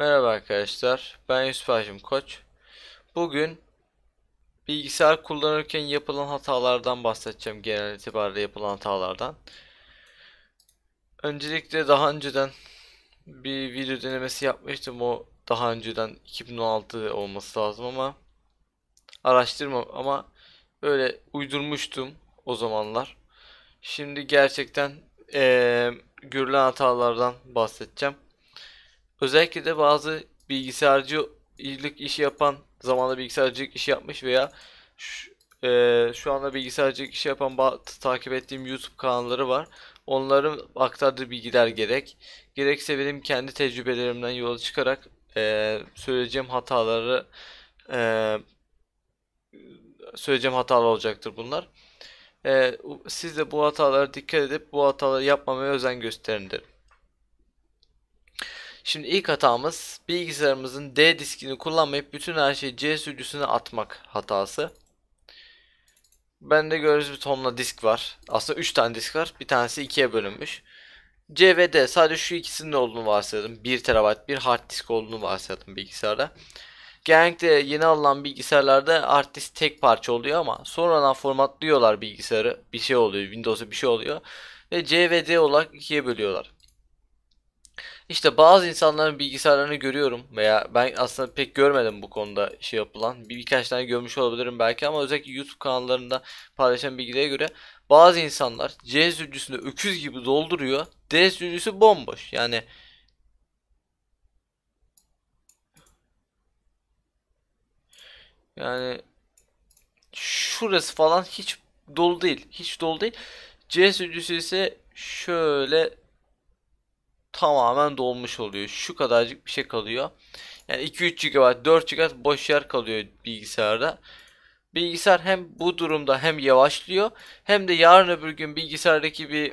Merhaba arkadaşlar. Ben Yusuf Hacım Koç. Bugün bilgisayar kullanırken yapılan hatalardan bahsedeceğim. Genel itibariyle yapılan hatalardan. Öncelikle daha önceden bir video denemesi yapmıştım. O daha önceden 2016 olması lazım ama araştırma ama öyle uydurmuştum o zamanlar. Şimdi gerçekten ee, görülen hatalardan bahsedeceğim. Özellikle de bazı bilgisayarcılık iş yapan, zamanla bilgisayarcılık iş yapmış veya şu, e, şu anda bilgisayarcılık iş yapan takip ettiğim YouTube kanalları var. Onların aktardığı bilgiler gerek. Gerekse benim kendi tecrübelerimden yola çıkarak e, söyleyeceğim hataları e, söyleyeceğim hatalar olacaktır bunlar. E, siz de bu hatalara dikkat edip bu hataları yapmamaya özen gösterin derim. Şimdi ilk hatamız bilgisayarımızın D diskini kullanmayıp bütün her şeyi C sürücüsüne atmak hatası. Bende gördüğünüz bir tonla disk var. Aslında 3 tane disk var. Bir tanesi 2'ye bölünmüş. C ve D sadece şu ikisinin olduğunu varsayalım. 1 TB bir hard disk olduğunu varsayalım bilgisayarda. Genellikle yeni alınan bilgisayarlarda hard disk tek parça oluyor ama sonradan formatlıyorlar bilgisayarı. Bir şey oluyor, Windows'a bir şey oluyor. Ve C ve D olarak ikiye bölüyorlar. İşte bazı insanların bilgisayarlarını görüyorum veya ben aslında pek görmedim bu konuda şey yapılan. Bir, birkaç tane görmüş olabilirim belki ama özellikle YouTube kanallarında paylaşan bilgilere göre bazı insanlar C sürücüsünü öküz gibi dolduruyor. D sürücüsü bomboş. Yani Yani şurası falan hiç dolu değil. Hiç dolu değil. C sürücüsü ise şöyle tamamen dolmuş oluyor. Şu kadarcık bir şey kalıyor. Yani 2-3 GB, 4 GB boş yer kalıyor bilgisayarda. Bilgisayar hem bu durumda hem yavaşlıyor hem de yarın öbür gün bilgisayardaki bir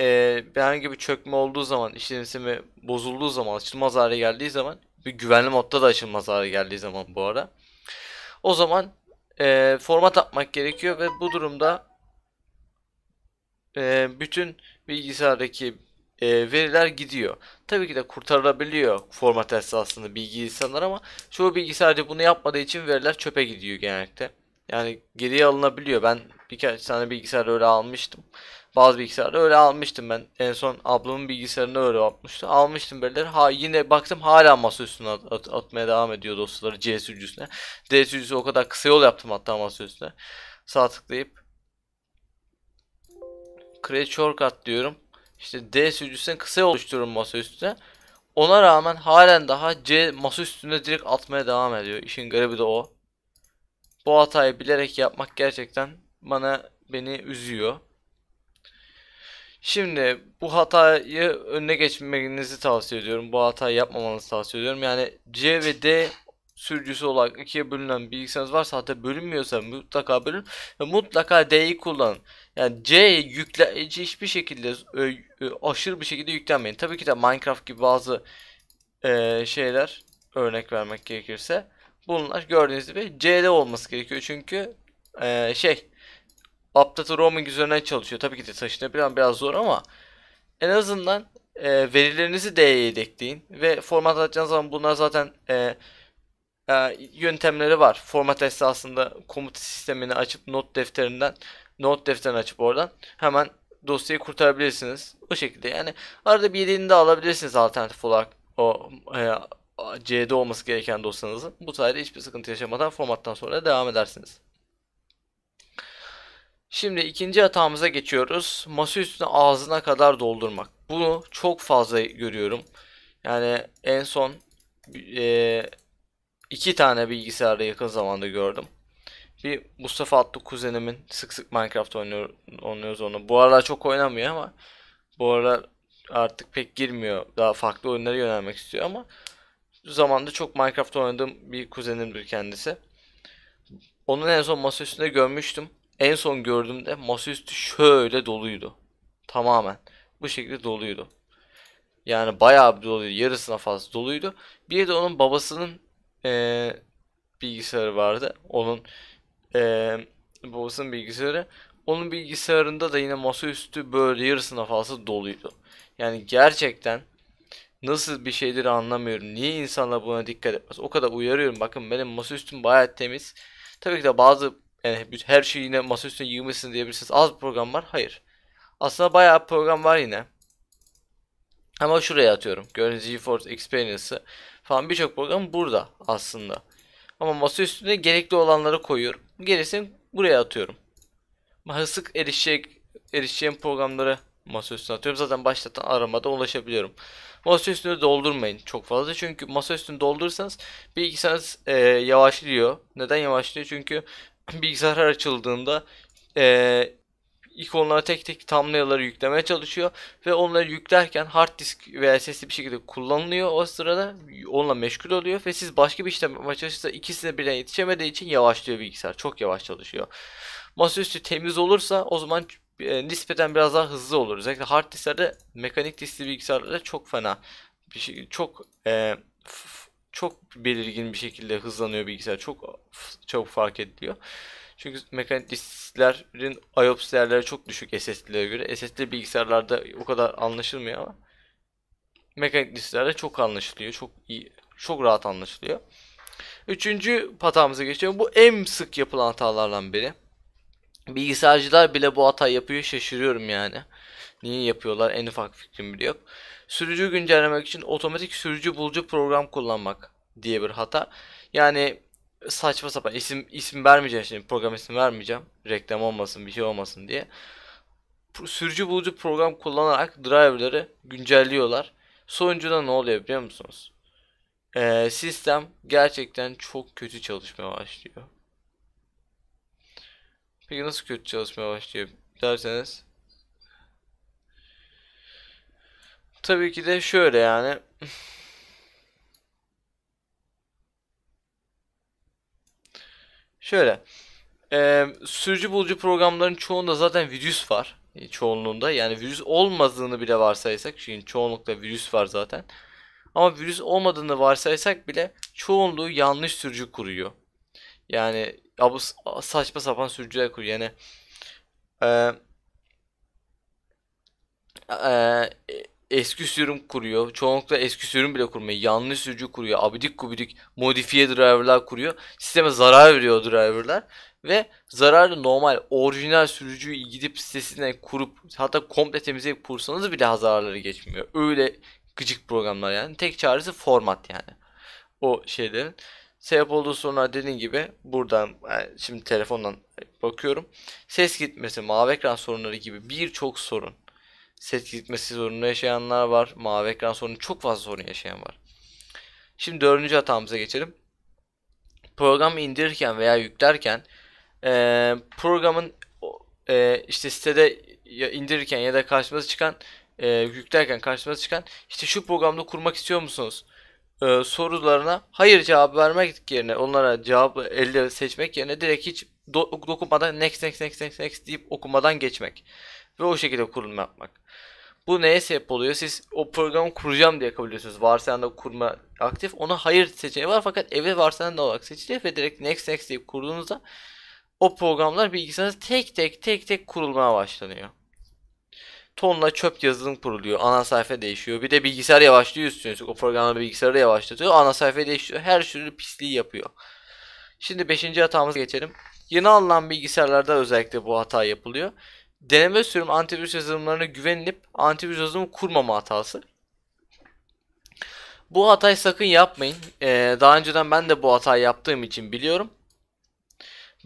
e, herhangi bir çökme olduğu zaman, işlemsimi bozulduğu zaman, açılmaz hale geldiği zaman bir güvenli modda da açılmaz hale geldiği zaman bu arada. O zaman e, format atmak gerekiyor ve bu durumda e, bütün bilgisayardaki e, veriler gidiyor. Tabii ki de kurtarılabiliyor format esasında bilgisayarlar ama çoğu bilgisayarcı bunu yapmadığı için veriler çöpe gidiyor genellikle. Yani geriye alınabiliyor. Ben birkaç tane bilgisayar öyle almıştım. Bazı bilgisayarı öyle almıştım ben. En son ablamın bilgisayarını öyle almıştım. Almıştım verileri. Ha yine baktım hala masaüstüne at, at, atmaya devam ediyor dosyaları C sürücüsüne. D sürücüsü o kadar kısa yol yaptım hatta masaüstüne. üstüne. Sağ tıklayıp Create shortcut diyorum işte D sürücüsüne kısa oluşturun üstüne. Ona rağmen halen daha C üstünde direkt atmaya devam ediyor. İşin garibi de o. Bu hatayı bilerek yapmak gerçekten bana beni üzüyor. Şimdi bu hatayı önüne geçmenizi tavsiye ediyorum. Bu hatayı yapmamanızı tavsiye ediyorum. Yani C ve D sürücüsü olarak ikiye bölünen bilgisayarınız varsa hatta bölünmüyorsa mutlaka bölün ve mutlaka D'yi kullanın. Yani C yükle C hiçbir şekilde aşırı bir şekilde yüklenmeyin. Tabii ki de Minecraft gibi bazı e, şeyler örnek vermek gerekirse bunlar gördüğünüz gibi C'de olması gerekiyor. Çünkü e, şey update roaming üzerine çalışıyor. Tabii ki de taşınabilen biraz zor ama en azından e, verilerinizi D'ye yedekleyin ve format atacağınız zaman bunlar zaten e, e, yöntemleri var. Format esasında komut sistemini açıp not defterinden not defterini açıp oradan hemen dosyayı kurtarabilirsiniz. bu şekilde yani arada bir birini de alabilirsiniz alternatif olarak o e, C'de olması gereken dosyanızı. Bu sayede hiçbir sıkıntı yaşamadan formattan sonra devam edersiniz. Şimdi ikinci hatamıza geçiyoruz. Masa üstüne ağzına kadar doldurmak. Bunu çok fazla görüyorum. Yani en son e, iki tane bilgisayarda yakın zamanda gördüm. Bir Mustafa adlı kuzenimin sık sık Minecraft oynuyor, oynuyoruz onu. Bu aralar çok oynamıyor ama bu aralar artık pek girmiyor. Daha farklı oyunlara yönelmek istiyor ama zamanda çok Minecraft oynadığım bir kuzenimdir kendisi. Onun en son masa üstünde görmüştüm. En son gördüğümde masaüstü şöyle doluydu. Tamamen. Bu şekilde doluydu. Yani bayağı bir doluydu. Yarısına fazla doluydu. Bir de onun babasının ee, bilgisayarı vardı. Onun e, babasının bilgisayarı. Onun bilgisayarında da yine masaüstü böyle yarısına fazla doluydu. Yani gerçekten nasıl bir şeydir anlamıyorum. Niye insanlar buna dikkat etmez? O kadar uyarıyorum. Bakın benim masaüstüm bayağı temiz. Tabii ki de bazı yani her şeyi yine masaüstüne yığmışsın diyebilirsiniz. Az program var. Hayır. Aslında bayağı program var yine. Ama şuraya atıyorum. Gördüğünüz GeForce Experience'ı falan birçok program burada aslında. Ama masa üstüne gerekli olanları koyuyorum. Gerisini buraya atıyorum. sık erişecek, erişeceğim programları masaüstüne atıyorum. Zaten başlatan aramada ulaşabiliyorum. Masaüstünü doldurmayın çok fazla. Çünkü masaüstünü doldurursanız bilgisayarınız e, yavaşlıyor. Neden yavaşlıyor? Çünkü bilgisayar açıldığında e, ikonlara tek tek thumbnail'ları yüklemeye çalışıyor ve onları yüklerken hard disk veya sesli bir şekilde kullanılıyor o sırada onunla meşgul oluyor ve siz başka bir işlem yapmaya çalışırsa ikisine birden yetişemediği için yavaşlıyor bilgisayar çok yavaş çalışıyor. Masaüstü temiz olursa o zaman e, nispeten biraz daha hızlı olur. Özellikle hard disklerde mekanik diskli bilgisayarlarda çok fena bir şey, çok e, çok belirgin bir şekilde hızlanıyor bilgisayar. Çok çabuk fark ediliyor. Çünkü mekanik disklerin IOPS değerleri çok düşük SSD'lere göre. SSD bilgisayarlarda o kadar anlaşılmıyor ama mekanik disklerde çok anlaşılıyor. Çok iyi, çok rahat anlaşılıyor. Üçüncü hatamıza geçiyorum. Bu en sık yapılan hatalardan biri. Bilgisayarcılar bile bu hata yapıyor. Şaşırıyorum yani. Niye yapıyorlar en ufak fikrim bile yok. Sürücü güncellemek için otomatik sürücü bulucu program kullanmak diye bir hata. Yani saçma sapan isim isim vermeyeceğim şimdi program isim vermeyeceğim. Reklam olmasın bir şey olmasın diye. Sürücü bulucu program kullanarak driverları güncelliyorlar. Sonucunda ne oluyor biliyor musunuz? Ee, sistem gerçekten çok kötü çalışmaya başlıyor. Peki nasıl kötü çalışmaya başlıyor derseniz. Tabii ki de şöyle yani. Şöyle. E, sürücü bulucu programların çoğunda zaten virüs var. E, çoğunluğunda. Yani virüs olmadığını bile varsaysak. şimdi çoğunlukla virüs var zaten. Ama virüs olmadığını varsaysak bile çoğunluğu yanlış sürücü kuruyor. Yani ya saçma sapan sürücüler kuruyor. Yani e, e, eski sürüm kuruyor. Çoğunlukla eski sürüm bile kurmuyor. Yanlış sürücü kuruyor. Abidik kubidik modifiye driverlar kuruyor. Sisteme zarar veriyor driverlar. Ve zararlı normal orijinal sürücüyü gidip sitesinden kurup hatta komple temizleyip kursanız bile zararları geçmiyor. Öyle gıcık programlar yani. Tek çaresi format yani. O şeylerin. Sebep olduğu sorunlar dediğim gibi buradan e, şimdi telefondan bakıyorum. Ses gitmesi, mavi ekran sorunları gibi birçok sorun set gitmesi sorunu yaşayanlar var. Mavi ekran sorunu çok fazla sorun yaşayan var. Şimdi dördüncü hatamıza geçelim. Program indirirken veya yüklerken e, programın e, işte sitede indirirken ya da karşımıza çıkan e, yüklerken karşımıza çıkan işte şu programda kurmak istiyor musunuz? e, sorularına hayır cevap vermek yerine onlara cevap elde seçmek yerine direkt hiç do- dokunmadan next next next next next deyip okumadan geçmek. Ve o şekilde kurulum yapmak. Bu neye sebep oluyor? Siz o programı kuracağım diye kabul ediyorsunuz. Varsayanda kurma aktif. Ona hayır seçeneği var fakat evet varsayanda olarak seçiliyor ve direkt next next deyip kurduğunuzda o programlar bilgisayarınızda tek tek tek tek kurulmaya başlanıyor. Tonla çöp yazılım kuruluyor. Ana sayfa değişiyor. Bir de bilgisayar yavaşlıyor üstüne. O programlar bilgisayarı yavaşlatıyor. Ana sayfa değişiyor. Her türlü pisliği yapıyor. Şimdi 5. hatamıza geçelim. Yeni alınan bilgisayarlarda özellikle bu hata yapılıyor deneme sürüm antivirüs yazılımlarına güvenilip antivirüs yazılımı kurmama hatası. Bu hatayı sakın yapmayın. Ee, daha önceden ben de bu hatayı yaptığım için biliyorum.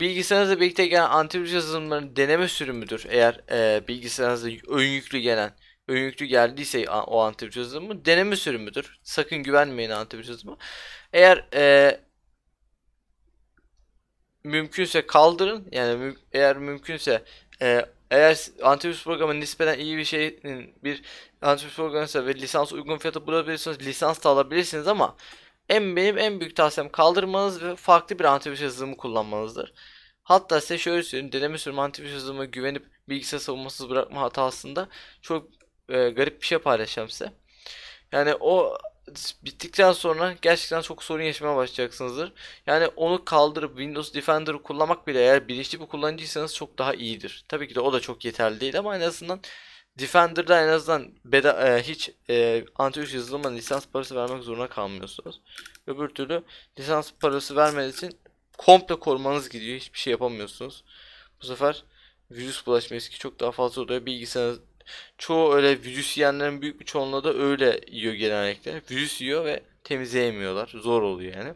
Bilgisayarınızla birlikte gelen antivirüs yazılımlarının deneme sürümüdür. Eğer e, bilgisayarınızda ön yüklü gelen, ön yüklü geldiyse o antivirüs yazılımı deneme sürümüdür. Sakın güvenmeyin antivirüs yazılımı. Eğer e, mümkünse kaldırın. Yani mü eğer mümkünse e, eğer antivirüs programı nispeten iyi bir şeyin bir antivirüs programıysa ve lisans uygun fiyata bulabilirsiniz lisans da alabilirsiniz ama en benim en büyük tavsiyem kaldırmanız ve farklı bir antivirüs yazılımı kullanmanızdır. Hatta size şöyle söyleyeyim deneme sürümü antivirüs yazılımı güvenip bilgisayar savunmasız bırakma hatasında çok e, garip bir şey paylaşacağım size. Yani o bittikten sonra gerçekten çok sorun yaşamaya başlayacaksınızdır. Yani onu kaldırıp Windows Defender'ı kullanmak bile eğer bilinçli bir kullanıcıysanız çok daha iyidir. Tabii ki de o da çok yeterli değil ama en azından Defender'da en azından beda, e, hiç e, antivirüs yazılıma lisans parası vermek zorunda kalmıyorsunuz. Öbür türlü lisans parası vermediği için komple korumanız gidiyor. Hiçbir şey yapamıyorsunuz. Bu sefer virüs bulaşma riski çok daha fazla oluyor. Bilgisayarınız çoğu öyle virüs yiyenlerin büyük bir çoğunluğu da öyle yiyor genellikle. Virüs yiyor ve temizleyemiyorlar. Zor oluyor yani.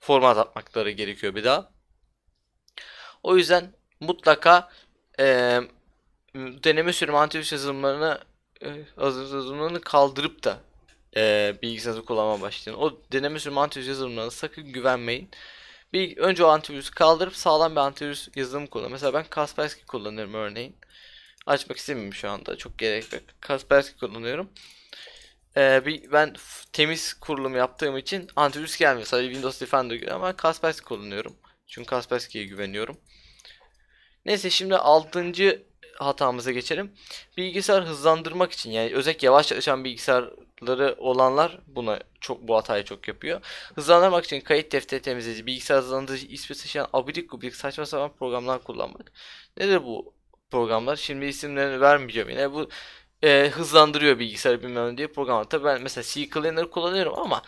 Format atmakları gerekiyor bir daha. O yüzden mutlaka e, deneme sürüm antivirüs yazılımlarını e, yazılımlarını kaldırıp da e, bilgisayarınızı kullanmaya başlayın. O deneme sürüm antivirüs yazılımlarına sakın güvenmeyin. Bir, önce o antivirüsü kaldırıp sağlam bir antivirüs yazılımı kullanın. Mesela ben Kaspersky kullanırım örneğin açmak istemiyorum şu anda. Çok gerek yok. Kaspersky kullanıyorum. Ee, bir, ben temiz kurulum yaptığım için antivirüs gelmiyor. Sadece Windows Defender geliyor ama Kaspersky kullanıyorum. Çünkü Kaspersky'ye güveniyorum. Neyse şimdi 6. hatamıza geçelim. Bilgisayar hızlandırmak için yani özellikle yavaş çalışan bilgisayarları olanlar buna çok bu hatayı çok yapıyor. Hızlandırmak için kayıt defteri temizleyici, bilgisayar hızlandırıcı, ismi taşıyan abidik gubidik saçma sapan programlar kullanmak. Nedir bu programlar. Şimdi isimlerini vermeyeceğim yine. Bu e, hızlandırıyor bilgisayar bilmem diye programlar. Tabii ben mesela C Cleaner kullanıyorum ama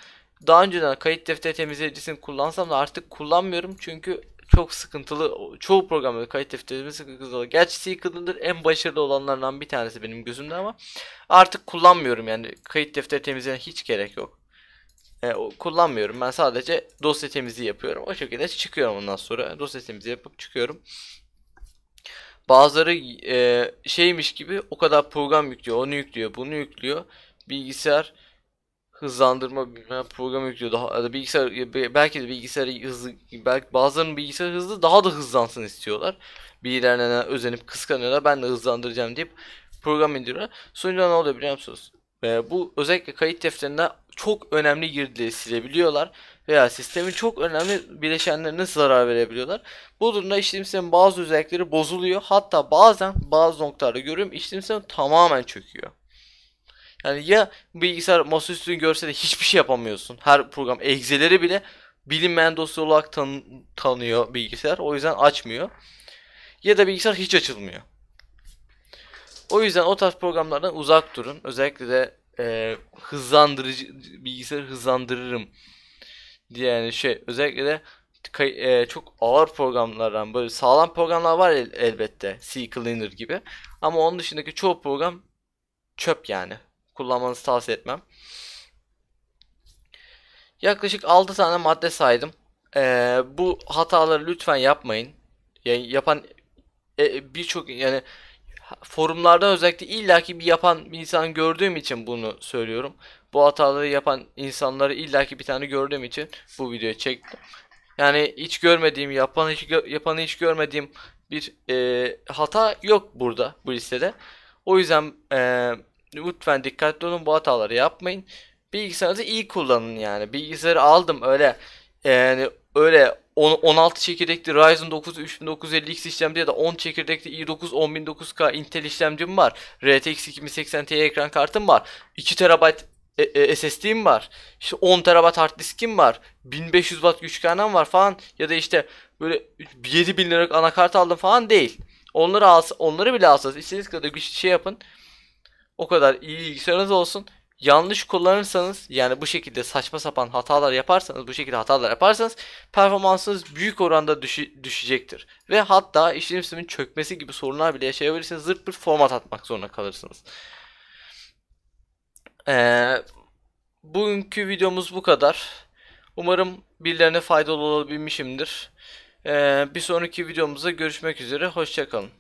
daha önceden kayıt defteri temizleyicisini kullansam da artık kullanmıyorum çünkü çok sıkıntılı. Çoğu programda kayıt defterimiz sıkıntılı. Gerçi C Cleaner en başarılı olanlardan bir tanesi benim gözümde ama artık kullanmıyorum yani kayıt defteri temizliğine hiç gerek yok. E, kullanmıyorum. Ben sadece dosya temizliği yapıyorum. O şekilde çıkıyorum ondan sonra. Dosya temizliği yapıp çıkıyorum. Bazıları e, şeymiş gibi o kadar program yüklüyor, onu yüklüyor, bunu yüklüyor. Bilgisayar hızlandırma programı yüklüyor daha bilgisayar belki de bilgisayar hızlı belki bazılarının bilgisayar hızlı daha da hızlansın istiyorlar. Birilerine özenip kıskanıyorlar. Ben de hızlandıracağım deyip program indiriyorlar. Sonuçta ne oluyor biliyor musunuz? E, bu özellikle kayıt defterinde çok önemli girdileri silebiliyorlar veya sistemin çok önemli bileşenlerine zarar verebiliyorlar. Bu durumda işletim sistemin bazı özellikleri bozuluyor. Hatta bazen bazı noktalarda görüyorum işletim sistemi tamamen çöküyor. Yani ya bilgisayar masaüstünü görse de hiçbir şey yapamıyorsun. Her program egzeleri bile bilinmeyen dosya olarak tan tanıyor bilgisayar. O yüzden açmıyor. Ya da bilgisayar hiç açılmıyor. O yüzden o tarz programlardan uzak durun. Özellikle de e, hızlandırıcı bilgisayarı hızlandırırım diye yani şey özellikle de e, çok ağır programlardan böyle sağlam programlar var el, elbette C-Cleaner gibi ama onun dışındaki çoğu program çöp yani kullanmanızı tavsiye etmem. Yaklaşık 6 tane madde saydım. Ee, bu hataları lütfen yapmayın. Yani yapan e, birçok yani forumlardan özellikle illaki bir yapan bir insan gördüğüm için bunu söylüyorum. Bu hataları yapan insanları illaki bir tane gördüğüm için bu videoyu çektim. Yani hiç görmediğim, yapan hiç, yapanı hiç görmediğim bir e, hata yok burada bu listede. O yüzden e, lütfen dikkatli olun bu hataları yapmayın. Bilgisayarınızı iyi kullanın yani. Bilgisayarı aldım öyle yani öyle 16 çekirdekli Ryzen 9 3950X işlemci ya da 10 çekirdekli i9 10900K Intel işlemcim var. RTX 2080 Ti ekran kartım var. 2 TB SSD'im var. İşte 10 TB hard diskim var. 1500 Watt güç kaynağım var falan ya da işte böyle 7000 liralık anakart aldım falan değil. Onları alsa, onları bile alsanız istediğiniz kadar güç şey yapın. O kadar iyi bilgisayarınız olsun yanlış kullanırsanız yani bu şekilde saçma sapan hatalar yaparsanız bu şekilde hatalar yaparsanız performansınız büyük oranda düşü düşecektir. Ve hatta işlemcimin sistemin çökmesi gibi sorunlar bile yaşayabilirsiniz. Zırt bir format atmak zorunda kalırsınız. Ee, bugünkü videomuz bu kadar. Umarım birilerine faydalı olabilmişimdir. Ee, bir sonraki videomuzda görüşmek üzere. Hoşçakalın.